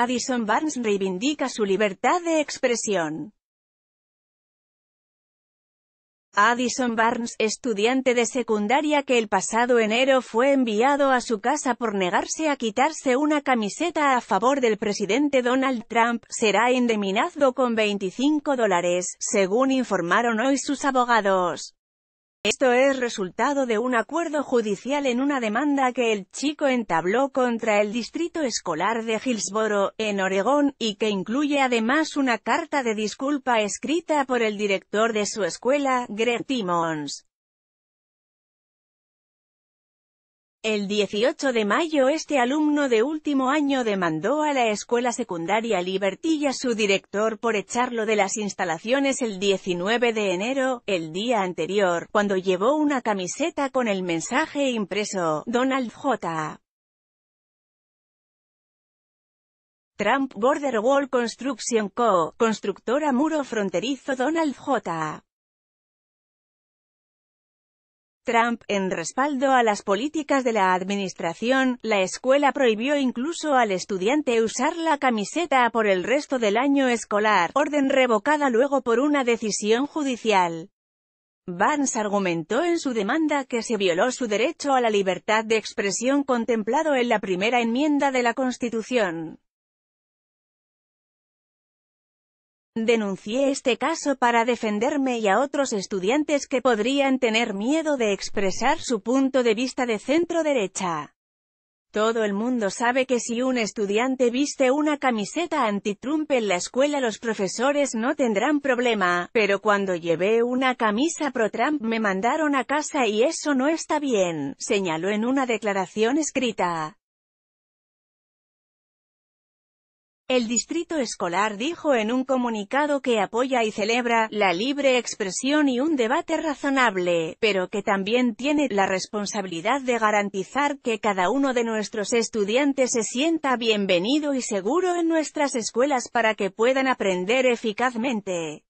Addison Barnes reivindica su libertad de expresión. Addison Barnes, estudiante de secundaria que el pasado enero fue enviado a su casa por negarse a quitarse una camiseta a favor del presidente Donald Trump, será indemnizado con 25 dólares, según informaron hoy sus abogados. Esto es resultado de un acuerdo judicial en una demanda que el chico entabló contra el Distrito Escolar de Hillsboro, en Oregón, y que incluye además una carta de disculpa escrita por el director de su escuela, Greg Timmons. El 18 de mayo este alumno de último año demandó a la escuela secundaria Libertilla su director por echarlo de las instalaciones el 19 de enero, el día anterior, cuando llevó una camiseta con el mensaje impreso, Donald J. Trump Border Wall Construction Co., constructora muro fronterizo Donald J. Trump, en respaldo a las políticas de la administración, la escuela prohibió incluso al estudiante usar la camiseta por el resto del año escolar, orden revocada luego por una decisión judicial. Vance argumentó en su demanda que se violó su derecho a la libertad de expresión contemplado en la primera enmienda de la Constitución. Denuncié este caso para defenderme y a otros estudiantes que podrían tener miedo de expresar su punto de vista de centro derecha. Todo el mundo sabe que si un estudiante viste una camiseta anti-Trump en la escuela los profesores no tendrán problema, pero cuando llevé una camisa pro-Trump me mandaron a casa y eso no está bien, señaló en una declaración escrita. El distrito escolar dijo en un comunicado que apoya y celebra la libre expresión y un debate razonable, pero que también tiene la responsabilidad de garantizar que cada uno de nuestros estudiantes se sienta bienvenido y seguro en nuestras escuelas para que puedan aprender eficazmente.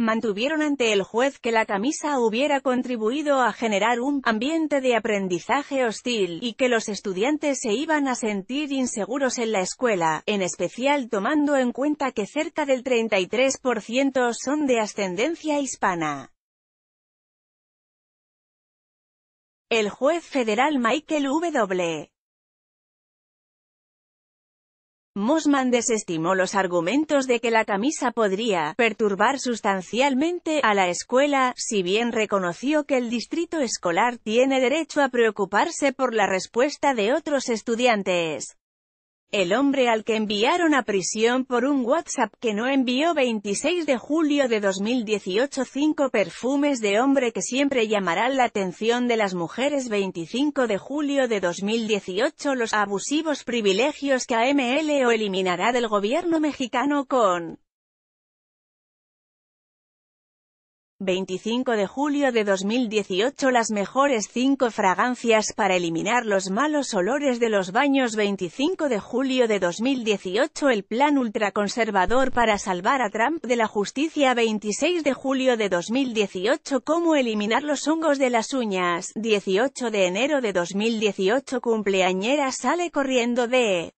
mantuvieron ante el juez que la camisa hubiera contribuido a generar un ambiente de aprendizaje hostil, y que los estudiantes se iban a sentir inseguros en la escuela, en especial tomando en cuenta que cerca del 33% son de ascendencia hispana. El juez federal Michael W. Mosman desestimó los argumentos de que la camisa podría perturbar sustancialmente a la escuela, si bien reconoció que el distrito escolar tiene derecho a preocuparse por la respuesta de otros estudiantes. El hombre al que enviaron a prisión por un WhatsApp que no envió 26 de julio de 2018 5 perfumes de hombre que siempre llamarán la atención de las mujeres 25 de julio de 2018 los abusivos privilegios que o eliminará del gobierno mexicano con 25 de julio de 2018 Las mejores 5 fragancias para eliminar los malos olores de los baños 25 de julio de 2018 El plan ultraconservador para salvar a Trump de la justicia 26 de julio de 2018 Cómo eliminar los hongos de las uñas 18 de enero de 2018 Cumpleañera sale corriendo de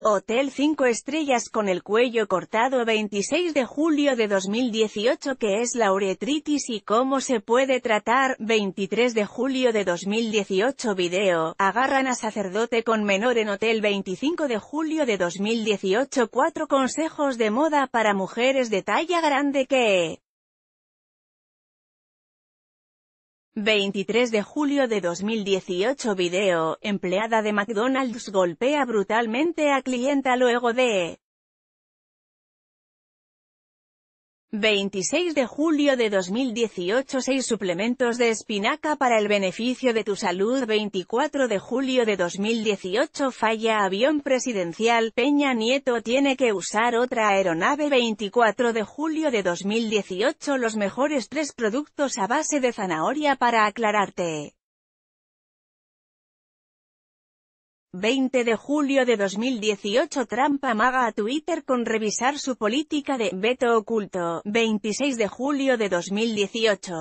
Hotel 5 estrellas con el cuello cortado 26 de julio de 2018 que es la uretritis y cómo se puede tratar 23 de julio de 2018 video, agarran a sacerdote con menor en hotel 25 de julio de 2018 4 consejos de moda para mujeres de talla grande que 23 de julio de 2018 Video, empleada de McDonald's golpea brutalmente a clienta luego de 26 de julio de 2018 6 suplementos de espinaca para el beneficio de tu salud 24 de julio de 2018 falla avión presidencial Peña Nieto tiene que usar otra aeronave 24 de julio de 2018 los mejores tres productos a base de zanahoria para aclararte 20 de julio de 2018 Trump amaga a Twitter con revisar su política de «veto oculto», 26 de julio de 2018.